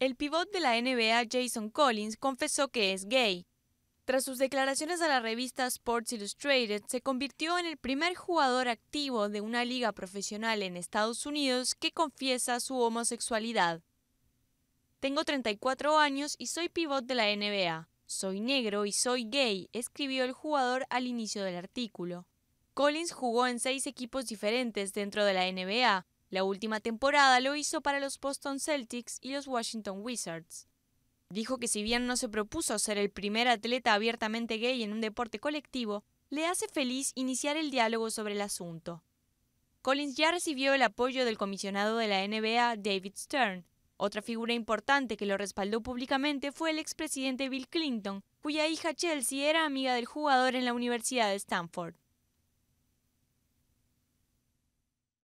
El pivot de la NBA, Jason Collins, confesó que es gay. Tras sus declaraciones a la revista Sports Illustrated, se convirtió en el primer jugador activo de una liga profesional en Estados Unidos que confiesa su homosexualidad. Tengo 34 años y soy pivot de la NBA. Soy negro y soy gay, escribió el jugador al inicio del artículo. Collins jugó en seis equipos diferentes dentro de la NBA, la última temporada lo hizo para los Boston Celtics y los Washington Wizards. Dijo que si bien no se propuso ser el primer atleta abiertamente gay en un deporte colectivo, le hace feliz iniciar el diálogo sobre el asunto. Collins ya recibió el apoyo del comisionado de la NBA, David Stern. Otra figura importante que lo respaldó públicamente fue el expresidente Bill Clinton, cuya hija Chelsea era amiga del jugador en la Universidad de Stanford.